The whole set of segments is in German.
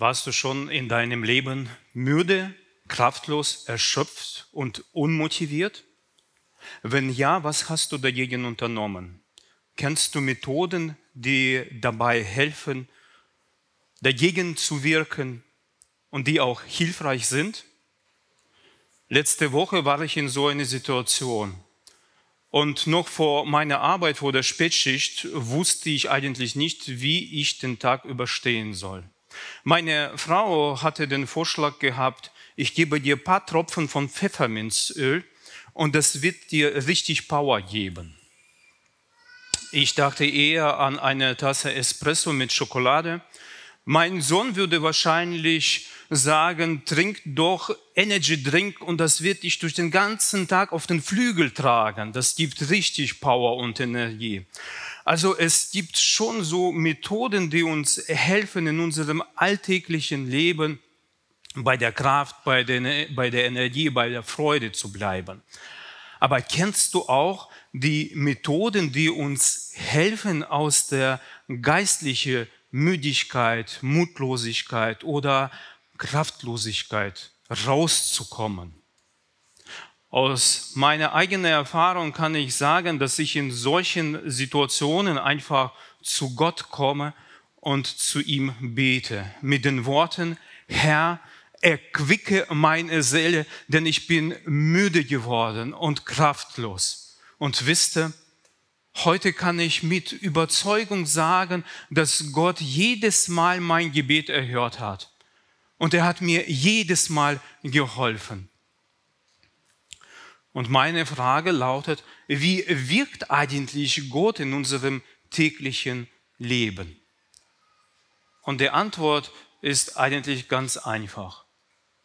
Warst du schon in deinem Leben müde, kraftlos, erschöpft und unmotiviert? Wenn ja, was hast du dagegen unternommen? Kennst du Methoden, die dabei helfen, dagegen zu wirken und die auch hilfreich sind? Letzte Woche war ich in so einer Situation. Und noch vor meiner Arbeit, vor der Spätschicht, wusste ich eigentlich nicht, wie ich den Tag überstehen soll. Meine Frau hatte den Vorschlag gehabt, ich gebe dir ein paar Tropfen von Pfefferminzöl und das wird dir richtig Power geben. Ich dachte eher an eine Tasse Espresso mit Schokolade. Mein Sohn würde wahrscheinlich sagen, trink doch Energy Drink und das wird dich durch den ganzen Tag auf den Flügel tragen. Das gibt richtig Power und Energie. Also es gibt schon so Methoden, die uns helfen in unserem alltäglichen Leben bei der Kraft, bei der, bei der Energie, bei der Freude zu bleiben. Aber kennst du auch die Methoden, die uns helfen, aus der geistlichen Müdigkeit, Mutlosigkeit oder Kraftlosigkeit rauszukommen? Aus meiner eigenen Erfahrung kann ich sagen, dass ich in solchen Situationen einfach zu Gott komme und zu ihm bete. Mit den Worten, Herr, erquicke meine Seele, denn ich bin müde geworden und kraftlos. Und wisste, heute kann ich mit Überzeugung sagen, dass Gott jedes Mal mein Gebet erhört hat. Und er hat mir jedes Mal geholfen. Und meine Frage lautet, wie wirkt eigentlich Gott in unserem täglichen Leben? Und die Antwort ist eigentlich ganz einfach.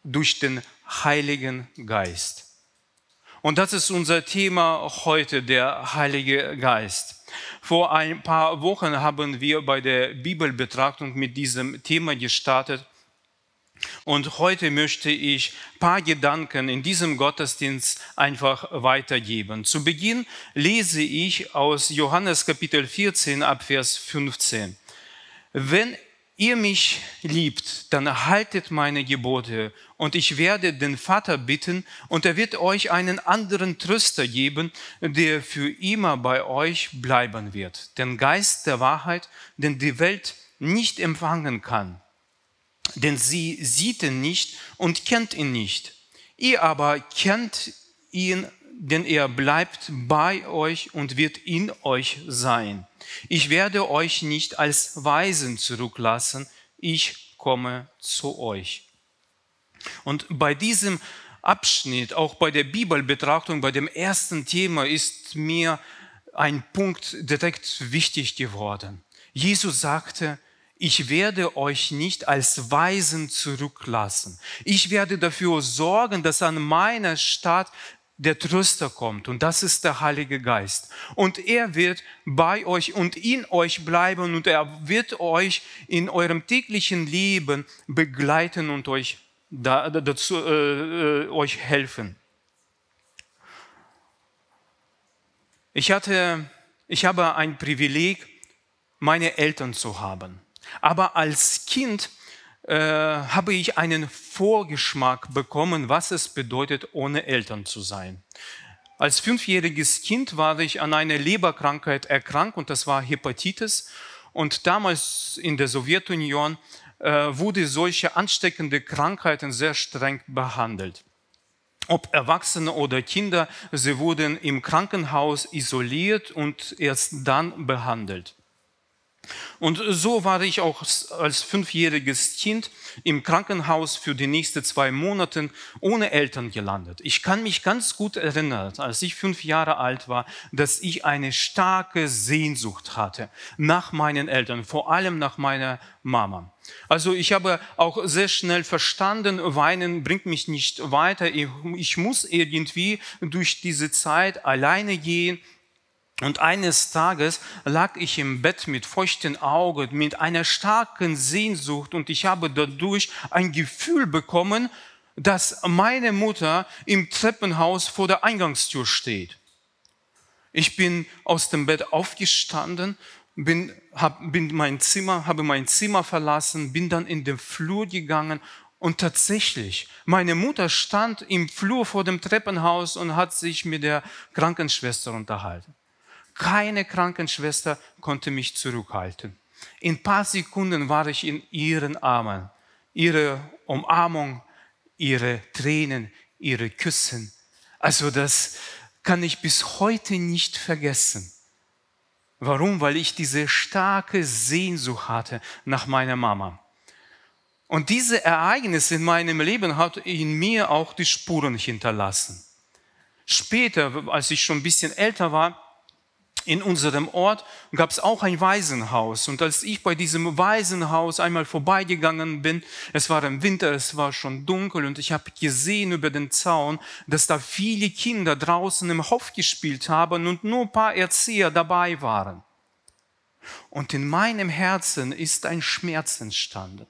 Durch den Heiligen Geist. Und das ist unser Thema heute, der Heilige Geist. Vor ein paar Wochen haben wir bei der Bibelbetrachtung mit diesem Thema gestartet und heute möchte ich ein paar Gedanken in diesem Gottesdienst einfach weitergeben. Zu Beginn lese ich aus Johannes Kapitel 14 ab Vers 15. Wenn ihr mich liebt, dann haltet meine Gebote und ich werde den Vater bitten und er wird euch einen anderen Tröster geben, der für immer bei euch bleiben wird. Den Geist der Wahrheit, den die Welt nicht empfangen kann denn sie sieht ihn nicht und kennt ihn nicht. Ihr aber kennt ihn, denn er bleibt bei euch und wird in euch sein. Ich werde euch nicht als Weisen zurücklassen, ich komme zu euch. Und bei diesem Abschnitt, auch bei der Bibelbetrachtung, bei dem ersten Thema ist mir ein Punkt direkt wichtig geworden. Jesus sagte, ich werde euch nicht als Weisen zurücklassen. Ich werde dafür sorgen, dass an meiner Stadt der Tröster kommt und das ist der Heilige Geist. Und er wird bei euch und in euch bleiben und er wird euch in eurem täglichen Leben begleiten und euch dazu, äh, äh, euch helfen. Ich hatte, ich habe ein Privileg, meine Eltern zu haben. Aber als Kind äh, habe ich einen Vorgeschmack bekommen, was es bedeutet, ohne Eltern zu sein. Als fünfjähriges Kind war ich an einer Leberkrankheit erkrankt und das war Hepatitis. Und damals in der Sowjetunion äh, wurde solche ansteckende Krankheiten sehr streng behandelt. Ob Erwachsene oder Kinder, sie wurden im Krankenhaus isoliert und erst dann behandelt. Und so war ich auch als fünfjähriges Kind im Krankenhaus für die nächsten zwei Monate ohne Eltern gelandet. Ich kann mich ganz gut erinnern, als ich fünf Jahre alt war, dass ich eine starke Sehnsucht hatte nach meinen Eltern, vor allem nach meiner Mama. Also ich habe auch sehr schnell verstanden, weinen bringt mich nicht weiter. Ich muss irgendwie durch diese Zeit alleine gehen und eines Tages lag ich im Bett mit feuchten Augen, mit einer starken Sehnsucht und ich habe dadurch ein Gefühl bekommen, dass meine Mutter im Treppenhaus vor der Eingangstür steht. Ich bin aus dem Bett aufgestanden, bin, hab, bin mein Zimmer, habe mein Zimmer verlassen, bin dann in den Flur gegangen und tatsächlich, meine Mutter stand im Flur vor dem Treppenhaus und hat sich mit der Krankenschwester unterhalten. Keine Krankenschwester konnte mich zurückhalten. In ein paar Sekunden war ich in ihren Armen. Ihre Umarmung, ihre Tränen, ihre Küssen. Also das kann ich bis heute nicht vergessen. Warum? Weil ich diese starke Sehnsucht hatte nach meiner Mama. Und diese Ereignisse in meinem Leben hat in mir auch die Spuren hinterlassen. Später, als ich schon ein bisschen älter war, in unserem Ort gab es auch ein Waisenhaus. Und als ich bei diesem Waisenhaus einmal vorbeigegangen bin, es war im Winter, es war schon dunkel und ich habe gesehen über den Zaun, dass da viele Kinder draußen im Hof gespielt haben und nur ein paar Erzieher dabei waren. Und in meinem Herzen ist ein Schmerz entstanden,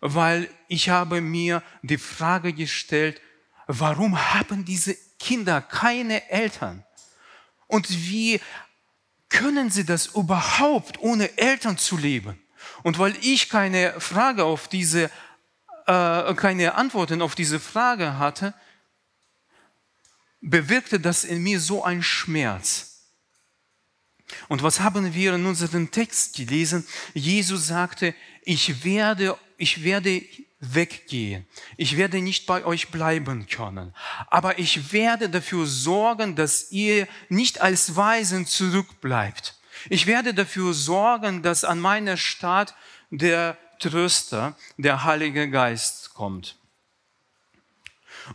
weil ich habe mir die Frage gestellt, warum haben diese Kinder keine Eltern? Und wie können sie das überhaupt, ohne Eltern zu leben? Und weil ich keine Frage auf diese, äh, keine Antworten auf diese Frage hatte, bewirkte das in mir so ein Schmerz. Und was haben wir in unserem Text gelesen? Jesus sagte, ich werde, ich werde weggehe. Ich werde nicht bei euch bleiben können, aber ich werde dafür sorgen, dass ihr nicht als Waisen zurückbleibt. Ich werde dafür sorgen, dass an meiner Stadt der Tröster, der Heilige Geist kommt.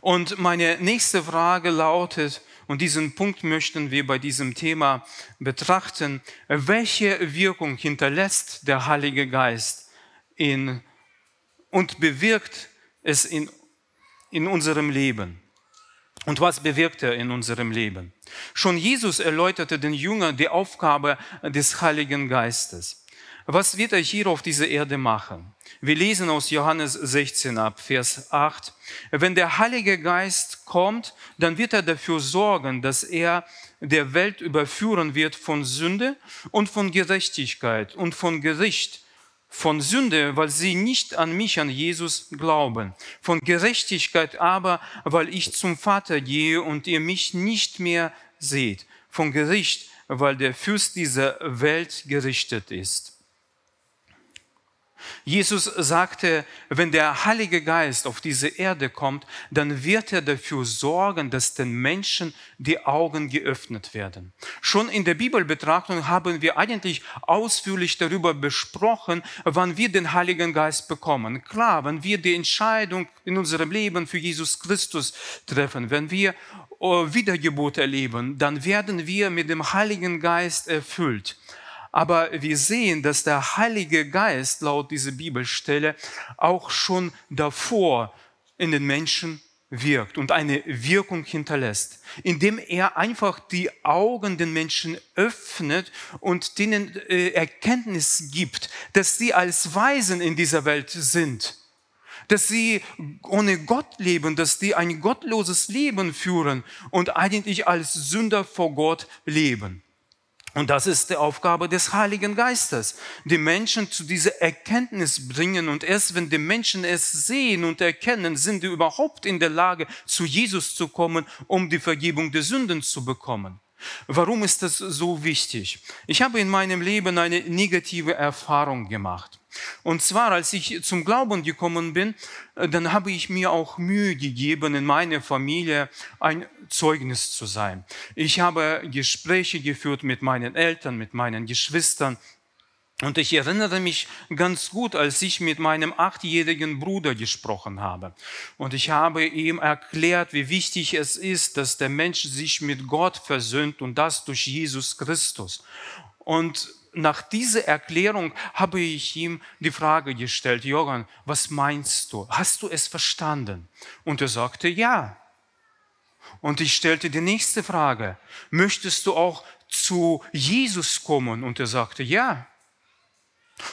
Und meine nächste Frage lautet, und diesen Punkt möchten wir bei diesem Thema betrachten, welche Wirkung hinterlässt der Heilige Geist in und bewirkt es in, in unserem Leben. Und was bewirkt er in unserem Leben? Schon Jesus erläuterte den Jüngern die Aufgabe des Heiligen Geistes. Was wird er hier auf dieser Erde machen? Wir lesen aus Johannes 16 ab, Vers 8. Wenn der Heilige Geist kommt, dann wird er dafür sorgen, dass er der Welt überführen wird von Sünde und von Gerechtigkeit und von Gericht von Sünde, weil sie nicht an mich, an Jesus glauben, von Gerechtigkeit aber, weil ich zum Vater gehe und ihr mich nicht mehr seht, von Gericht, weil der Fürst dieser Welt gerichtet ist. Jesus sagte, wenn der Heilige Geist auf diese Erde kommt, dann wird er dafür sorgen, dass den Menschen die Augen geöffnet werden. Schon in der Bibelbetrachtung haben wir eigentlich ausführlich darüber besprochen, wann wir den Heiligen Geist bekommen. Klar, wenn wir die Entscheidung in unserem Leben für Jesus Christus treffen, wenn wir oh, Wiedergeburt erleben, dann werden wir mit dem Heiligen Geist erfüllt. Aber wir sehen, dass der Heilige Geist laut dieser Bibelstelle auch schon davor in den Menschen wirkt und eine Wirkung hinterlässt, indem er einfach die Augen den Menschen öffnet und denen äh, Erkenntnis gibt, dass sie als Weisen in dieser Welt sind, dass sie ohne Gott leben, dass die ein gottloses Leben führen und eigentlich als Sünder vor Gott leben. Und das ist die Aufgabe des Heiligen Geistes, die Menschen zu dieser Erkenntnis bringen. Und erst wenn die Menschen es sehen und erkennen, sind sie überhaupt in der Lage, zu Jesus zu kommen, um die Vergebung der Sünden zu bekommen. Warum ist das so wichtig? Ich habe in meinem Leben eine negative Erfahrung gemacht. Und zwar, als ich zum Glauben gekommen bin, äh, dann habe ich mir auch Mühe gegeben, in meiner Familie ein Zeugnis zu sein. Ich habe Gespräche geführt mit meinen Eltern, mit meinen Geschwistern, und ich erinnere mich ganz gut, als ich mit meinem achtjährigen Bruder gesprochen habe. Und ich habe ihm erklärt, wie wichtig es ist, dass der Mensch sich mit Gott versöhnt und das durch Jesus Christus. Und nach dieser Erklärung habe ich ihm die Frage gestellt, Jürgen, was meinst du? Hast du es verstanden? Und er sagte, ja. Und ich stellte die nächste Frage, möchtest du auch zu Jesus kommen? Und er sagte, ja.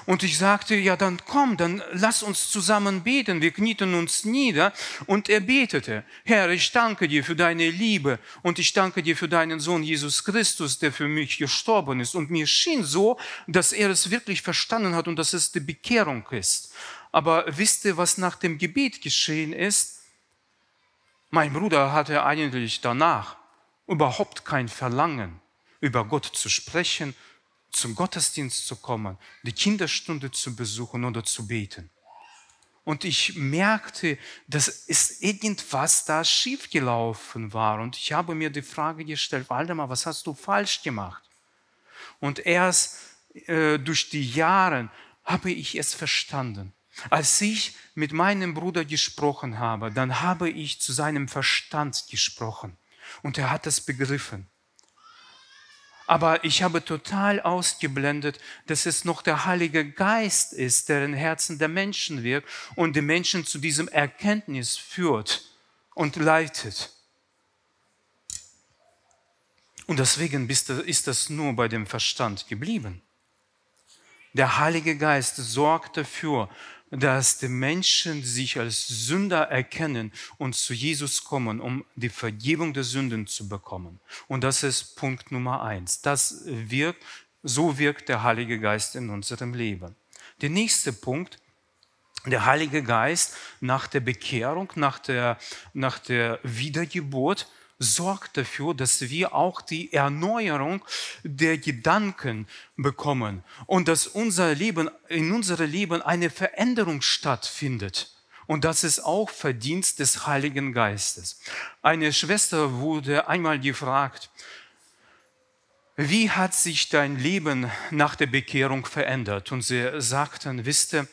Und ich sagte, ja, dann komm, dann lass uns zusammen beten. Wir knieten uns nieder und er betete, Herr, ich danke dir für deine Liebe und ich danke dir für deinen Sohn Jesus Christus, der für mich gestorben ist. Und mir schien so, dass er es wirklich verstanden hat und dass es die Bekehrung ist. Aber wisst ihr, was nach dem Gebet geschehen ist? Mein Bruder hatte eigentlich danach überhaupt kein Verlangen, über Gott zu sprechen zum Gottesdienst zu kommen, die Kinderstunde zu besuchen oder zu beten. Und ich merkte, dass es irgendwas da schiefgelaufen war. Und ich habe mir die Frage gestellt, Waldemar, was hast du falsch gemacht? Und erst äh, durch die Jahre habe ich es verstanden. Als ich mit meinem Bruder gesprochen habe, dann habe ich zu seinem Verstand gesprochen. Und er hat es begriffen aber ich habe total ausgeblendet, dass es noch der Heilige Geist ist, der in Herzen der Menschen wirkt und die Menschen zu diesem Erkenntnis führt und leitet. Und deswegen ist das nur bei dem Verstand geblieben. Der Heilige Geist sorgt dafür, dass die Menschen sich als Sünder erkennen und zu Jesus kommen, um die Vergebung der Sünden zu bekommen. Und das ist Punkt Nummer eins. Das wirkt, so wirkt der Heilige Geist in unserem Leben. Der nächste Punkt, der Heilige Geist nach der Bekehrung, nach der, nach der Wiedergeburt sorgt dafür, dass wir auch die Erneuerung der Gedanken bekommen und dass unser Leben, in unserem Leben eine Veränderung stattfindet. Und das ist auch Verdienst des Heiligen Geistes. Eine Schwester wurde einmal gefragt, wie hat sich dein Leben nach der Bekehrung verändert? Und sie sagten, wisst ihr,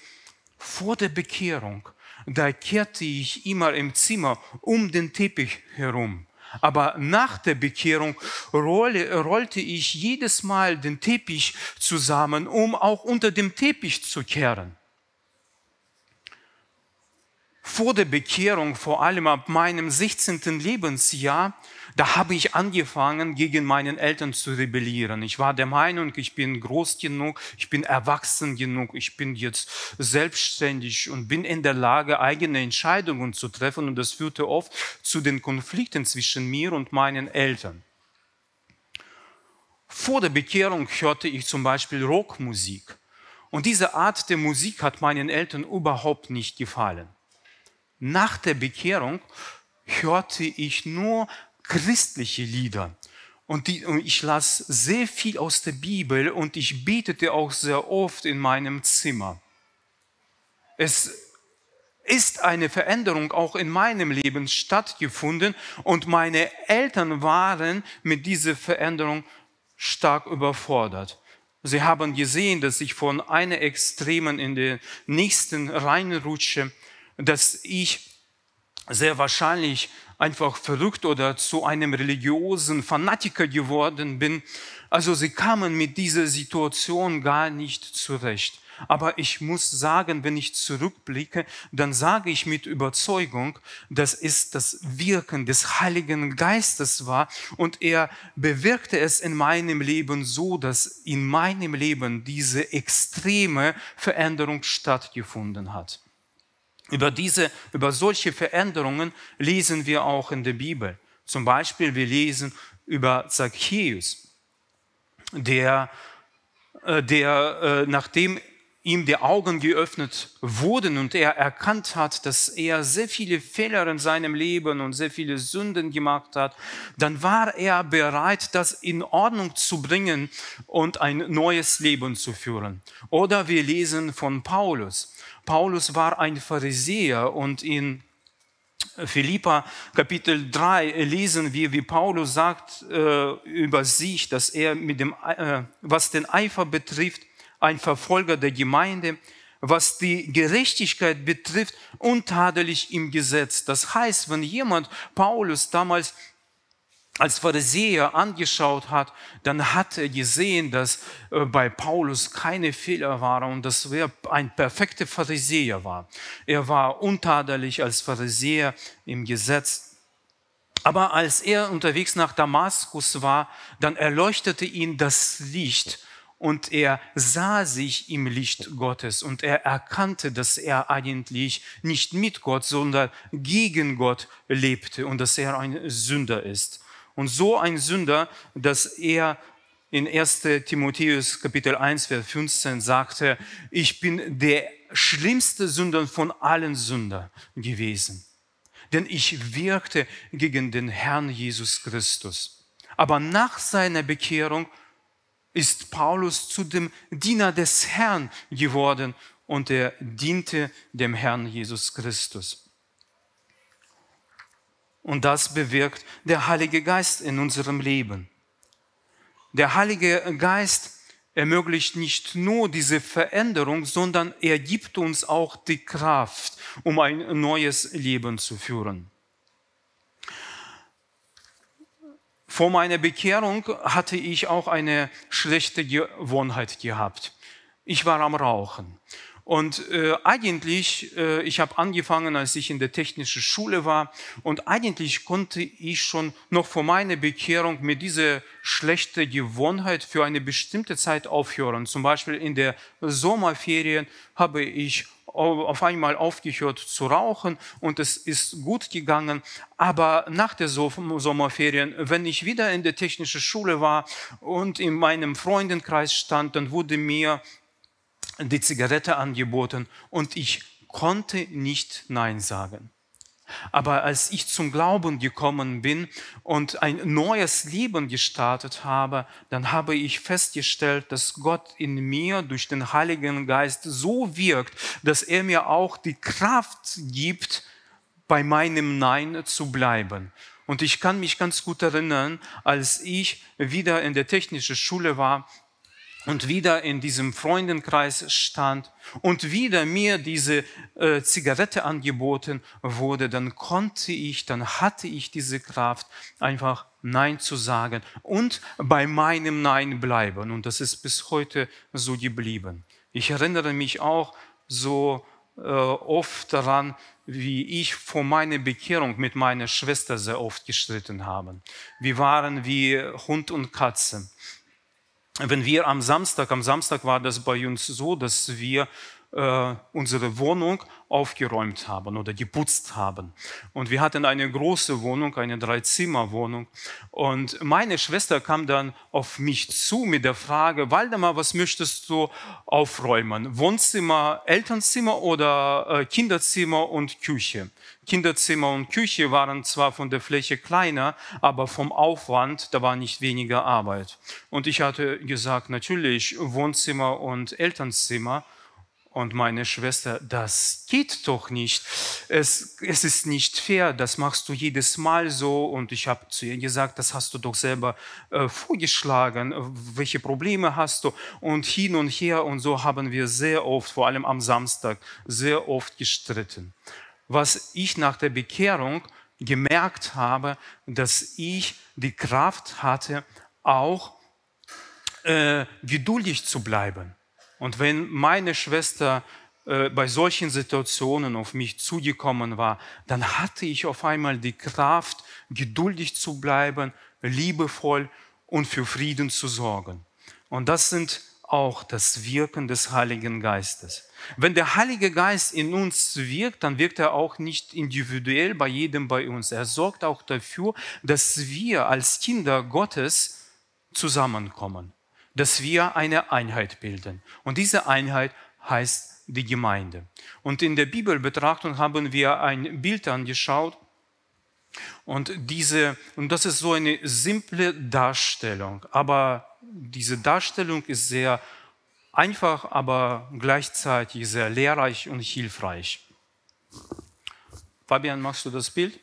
vor der Bekehrung, da kehrte ich immer im Zimmer um den Teppich herum. Aber nach der Bekehrung rolle, rollte ich jedes Mal den Teppich zusammen, um auch unter dem Teppich zu kehren. Vor der Bekehrung, vor allem ab meinem 16. Lebensjahr, da habe ich angefangen, gegen meinen Eltern zu rebellieren. Ich war der Meinung, ich bin groß genug, ich bin erwachsen genug, ich bin jetzt selbstständig und bin in der Lage, eigene Entscheidungen zu treffen. Und das führte oft zu den Konflikten zwischen mir und meinen Eltern. Vor der Bekehrung hörte ich zum Beispiel Rockmusik. Und diese Art der Musik hat meinen Eltern überhaupt nicht gefallen. Nach der Bekehrung hörte ich nur christliche Lieder. Und, die, und, ich las sehr viel aus der Bibel und ich betete auch sehr oft in meinem Zimmer. Es ist eine Veränderung auch in meinem Leben stattgefunden und meine Eltern waren mit dieser Veränderung stark überfordert. Sie haben gesehen, dass ich von einer Extremen in den nächsten reinrutsche, dass ich sehr wahrscheinlich einfach verrückt oder zu einem religiösen Fanatiker geworden bin. Also sie kamen mit dieser Situation gar nicht zurecht. Aber ich muss sagen, wenn ich zurückblicke, dann sage ich mit Überzeugung, dass es das Wirken des Heiligen Geistes war und er bewirkte es in meinem Leben so, dass in meinem Leben diese extreme Veränderung stattgefunden hat. Über, diese, über solche Veränderungen lesen wir auch in der Bibel. Zum Beispiel, wir lesen über Zacchaeus, der, äh, der äh, nachdem ihm die Augen geöffnet wurden und er erkannt hat, dass er sehr viele Fehler in seinem Leben und sehr viele Sünden gemacht hat, dann war er bereit, das in Ordnung zu bringen und ein neues Leben zu führen. Oder wir lesen von Paulus. Paulus war ein Pharisäer und in Philippa Kapitel 3 lesen wir, wie Paulus sagt äh, über sich, dass er mit dem, äh, was den Eifer betrifft, ein Verfolger der Gemeinde, was die Gerechtigkeit betrifft, untadelig im Gesetz. Das heißt, wenn jemand Paulus damals als Pharisäer angeschaut hat, dann hat er gesehen, dass äh, bei Paulus keine Fehler waren und dass er ein perfekter Pharisäer war. Er war untadelig als Pharisäer im Gesetz. Aber als er unterwegs nach Damaskus war, dann erleuchtete ihn das Licht und er sah sich im Licht Gottes und er erkannte, dass er eigentlich nicht mit Gott, sondern gegen Gott lebte und dass er ein Sünder ist. Und so ein Sünder, dass er in 1 Timotheus Kapitel 1, Vers 15 sagte, ich bin der schlimmste Sünder von allen Sündern gewesen, denn ich wirkte gegen den Herrn Jesus Christus. Aber nach seiner Bekehrung ist Paulus zu dem Diener des Herrn geworden und er diente dem Herrn Jesus Christus. Und das bewirkt der Heilige Geist in unserem Leben. Der Heilige Geist ermöglicht nicht nur diese Veränderung, sondern er gibt uns auch die Kraft, um ein neues Leben zu führen. Vor meiner Bekehrung hatte ich auch eine schlechte Gewohnheit gehabt. Ich war am Rauchen. Und äh, eigentlich, äh, ich habe angefangen, als ich in der technischen Schule war, und eigentlich konnte ich schon noch vor meiner Bekehrung mit dieser schlechten Gewohnheit für eine bestimmte Zeit aufhören. Zum Beispiel in der Sommerferien habe ich auf einmal aufgehört zu rauchen und es ist gut gegangen. Aber nach der Sommerferien, wenn ich wieder in der technischen Schule war und in meinem Freundenkreis stand, dann wurde mir die Zigarette angeboten und ich konnte nicht Nein sagen. Aber als ich zum Glauben gekommen bin und ein neues Leben gestartet habe, dann habe ich festgestellt, dass Gott in mir durch den Heiligen Geist so wirkt, dass er mir auch die Kraft gibt, bei meinem Nein zu bleiben. Und ich kann mich ganz gut erinnern, als ich wieder in der technischen Schule war, und wieder in diesem Freundenkreis stand und wieder mir diese äh, Zigarette angeboten wurde, dann konnte ich, dann hatte ich diese Kraft, einfach Nein zu sagen und bei meinem Nein bleiben. Und das ist bis heute so geblieben. Ich erinnere mich auch so äh, oft daran, wie ich vor meiner Bekehrung mit meiner Schwester sehr oft gestritten habe. Wir waren wie Hund und Katze wenn wir am Samstag, am Samstag war das bei uns so, dass wir äh, unsere Wohnung aufgeräumt haben oder geputzt haben. Und wir hatten eine große Wohnung, eine Dreizimmerwohnung. Und meine Schwester kam dann auf mich zu mit der Frage, Waldemar, was möchtest du aufräumen? Wohnzimmer, Elternzimmer oder äh, Kinderzimmer und Küche? Kinderzimmer und Küche waren zwar von der Fläche kleiner, aber vom Aufwand, da war nicht weniger Arbeit. Und ich hatte gesagt, natürlich Wohnzimmer und Elternzimmer. Und meine Schwester, das geht doch nicht. Es, es ist nicht fair, das machst du jedes Mal so. Und ich habe zu ihr gesagt, das hast du doch selber äh, vorgeschlagen. Äh, welche Probleme hast du? Und hin und her. Und so haben wir sehr oft, vor allem am Samstag, sehr oft gestritten was ich nach der Bekehrung gemerkt habe, dass ich die Kraft hatte, auch äh, geduldig zu bleiben. Und wenn meine Schwester äh, bei solchen Situationen auf mich zugekommen war, dann hatte ich auf einmal die Kraft, geduldig zu bleiben, liebevoll und für Frieden zu sorgen. Und das sind auch das Wirken des Heiligen Geistes. Wenn der Heilige Geist in uns wirkt, dann wirkt er auch nicht individuell bei jedem bei uns. Er sorgt auch dafür, dass wir als Kinder Gottes zusammenkommen, dass wir eine Einheit bilden. Und diese Einheit heißt die Gemeinde. Und in der Bibelbetrachtung haben wir ein Bild angeschaut, und diese, und das ist so eine simple Darstellung, aber diese Darstellung ist sehr einfach, aber gleichzeitig sehr lehrreich und hilfreich. Fabian, machst du das Bild?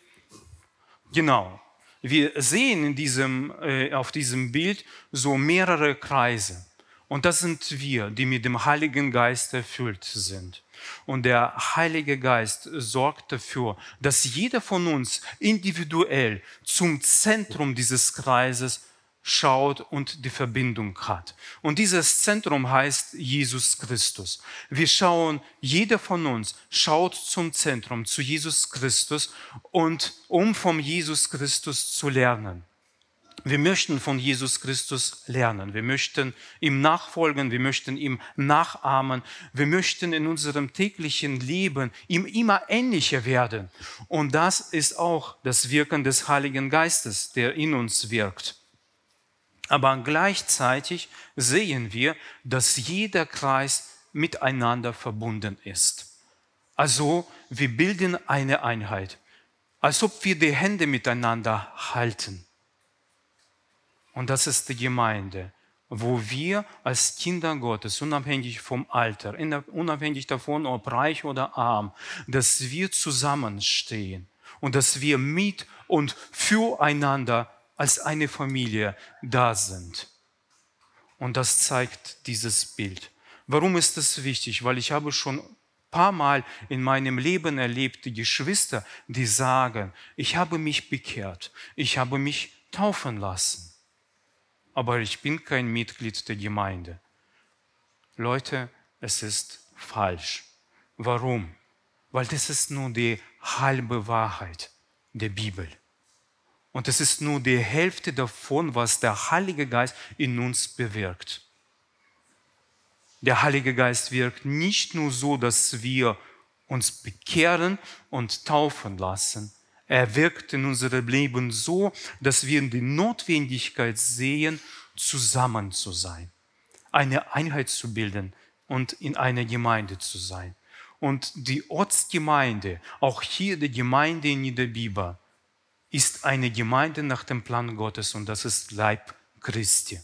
Genau. Wir sehen in diesem, äh, auf diesem Bild so mehrere Kreise. Und das sind wir, die mit dem Heiligen Geist erfüllt sind. Und der Heilige Geist sorgt dafür, dass jeder von uns individuell zum Zentrum dieses Kreises schaut und die Verbindung hat. Und dieses Zentrum heißt Jesus Christus. Wir schauen, jeder von uns schaut zum Zentrum, zu Jesus Christus und um vom Jesus Christus zu lernen. Wir möchten von Jesus Christus lernen. Wir möchten ihm nachfolgen. Wir möchten ihm nachahmen. Wir möchten in unserem täglichen Leben ihm immer ähnlicher werden. Und das ist auch das Wirken des Heiligen Geistes, der in uns wirkt. Aber gleichzeitig sehen wir, dass jeder Kreis miteinander verbunden ist. Also wir bilden eine Einheit, als ob wir die Hände miteinander halten. Und das ist die Gemeinde, wo wir als Kinder Gottes, unabhängig vom Alter, unabhängig davon, ob reich oder arm, dass wir zusammenstehen und dass wir mit und füreinander als eine Familie da sind. Und das zeigt dieses Bild. Warum ist das wichtig? Weil ich habe schon ein paar Mal in meinem Leben erlebt, die Geschwister, die sagen, ich habe mich bekehrt, ich habe mich taufen lassen, aber ich bin kein Mitglied der Gemeinde. Leute, es ist falsch. Warum? Weil das ist nur die halbe Wahrheit der Bibel. Und es ist nur die Hälfte davon, was der Heilige Geist in uns bewirkt. Der Heilige Geist wirkt nicht nur so, dass wir uns bekehren und taufen lassen. Er wirkt in unserem Leben so, dass wir die Notwendigkeit sehen, zusammen zu sein, eine Einheit zu bilden und in einer Gemeinde zu sein. Und die Ortsgemeinde, auch hier die Gemeinde in Niederbiber, ist eine Gemeinde nach dem Plan Gottes und das ist Leib Christi.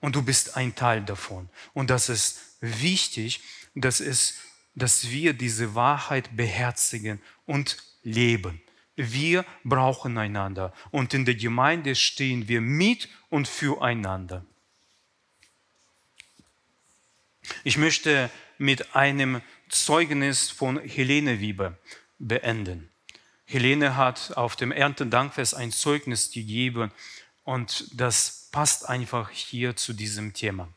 Und du bist ein Teil davon. Und das ist wichtig, dass, es, dass wir diese Wahrheit beherzigen und leben. Wir brauchen einander und in der Gemeinde stehen wir mit und füreinander. Ich möchte mit einem Zeugnis von Helene Wiebe beenden. Helene hat auf dem Erntedankfest ein Zeugnis gegeben und das passt einfach hier zu diesem Thema.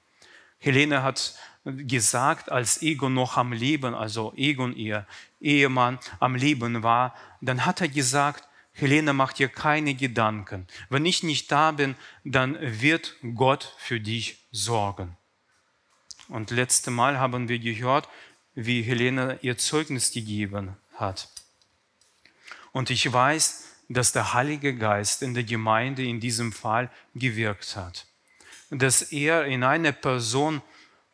Helene hat gesagt, als Egon noch am Leben, also Egon ihr Ehemann am Leben war, dann hat er gesagt, Helene, mach dir keine Gedanken. Wenn ich nicht da bin, dann wird Gott für dich sorgen. Und letzte Mal haben wir gehört, wie Helene ihr Zeugnis gegeben hat. Und ich weiß, dass der Heilige Geist in der Gemeinde in diesem Fall gewirkt hat. Dass er in einer Person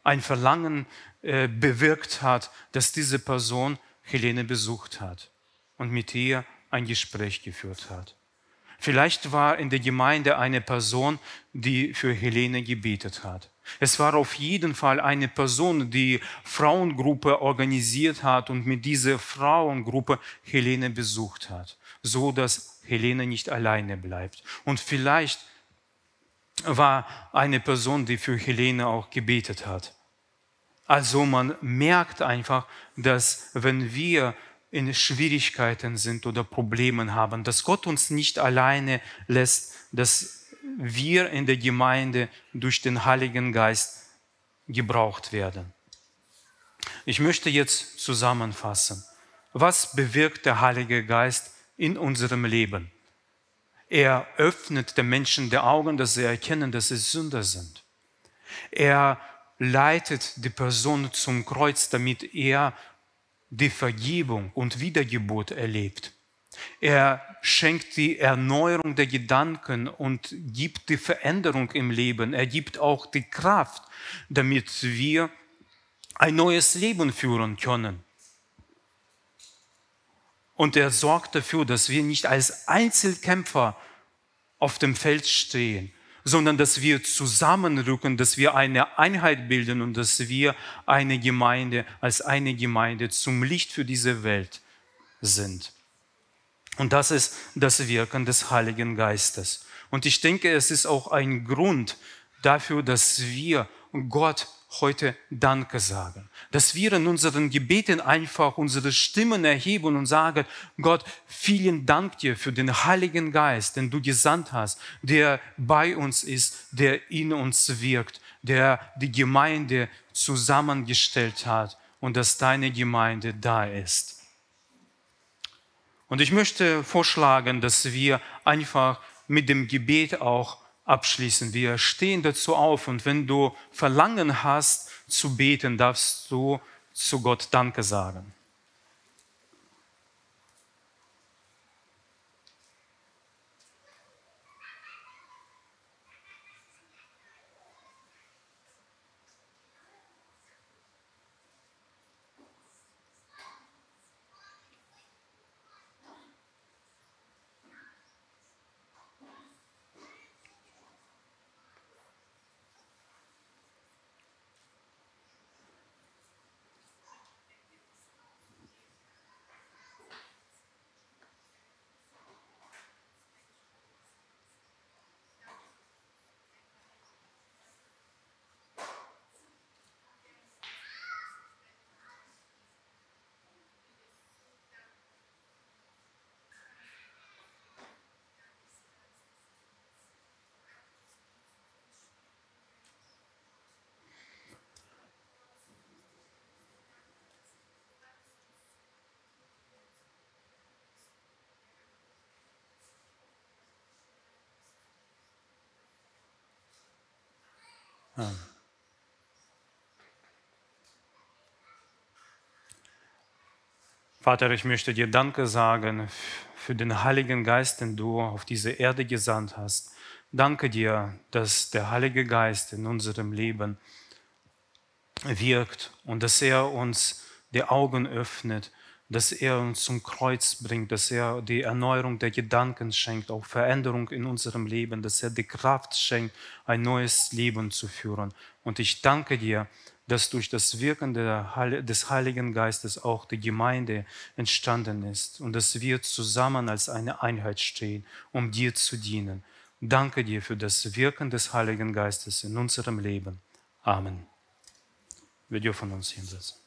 ein Verlangen äh, bewirkt hat, dass diese Person Helene besucht hat und mit ihr ein Gespräch geführt hat. Vielleicht war in der Gemeinde eine Person, die für Helene gebetet hat. Es war auf jeden Fall eine Person, die Frauengruppe organisiert hat und mit dieser Frauengruppe Helene besucht hat, so dass Helene nicht alleine bleibt. Und vielleicht war eine Person, die für Helene auch gebetet hat. Also man merkt einfach, dass wenn wir in Schwierigkeiten sind oder Problemen haben, dass Gott uns nicht alleine lässt, dass wir in der Gemeinde durch den Heiligen Geist gebraucht werden. Ich möchte jetzt zusammenfassen. Was bewirkt der Heilige Geist in unserem Leben? Er öffnet den Menschen die Augen, dass sie erkennen, dass sie Sünder sind. Er leitet die Person zum Kreuz, damit er die Vergebung und Wiedergeburt erlebt. Er schenkt die Erneuerung der Gedanken und gibt die Veränderung im Leben. Er gibt auch die Kraft, damit wir ein neues Leben führen können. Und er sorgt dafür, dass wir nicht als Einzelkämpfer auf dem Feld stehen, sondern dass wir zusammenrücken, dass wir eine Einheit bilden und dass wir eine Gemeinde als eine Gemeinde zum Licht für diese Welt sind. Und das ist das Wirken des Heiligen Geistes. Und ich denke, es ist auch ein Grund dafür, dass wir Gott heute Danke sagen. Dass wir in unseren Gebeten einfach unsere Stimmen erheben und sagen, Gott, vielen Dank dir für den Heiligen Geist, den du gesandt hast, der bei uns ist, der in uns wirkt, der die Gemeinde zusammengestellt hat und dass deine Gemeinde da ist. Und ich möchte vorschlagen, dass wir einfach mit dem Gebet auch abschließen. Wir stehen dazu auf und wenn du Verlangen hast zu beten, darfst du zu Gott Danke sagen. Ja. Vater, ich möchte dir Danke sagen für den Heiligen Geist, den du auf diese Erde gesandt hast. Danke dir, dass der Heilige Geist in unserem Leben wirkt und dass er uns die Augen öffnet dass er uns zum Kreuz bringt, dass er die Erneuerung der Gedanken schenkt, auch Veränderung in unserem Leben, dass er die Kraft schenkt, ein neues Leben zu führen. Und ich danke dir, dass durch das Wirken des Heiligen Geistes auch die Gemeinde entstanden ist und dass wir zusammen als eine Einheit stehen, um dir zu dienen. Danke dir für das Wirken des Heiligen Geistes in unserem Leben. Amen. Wir dürfen uns hinsetzen.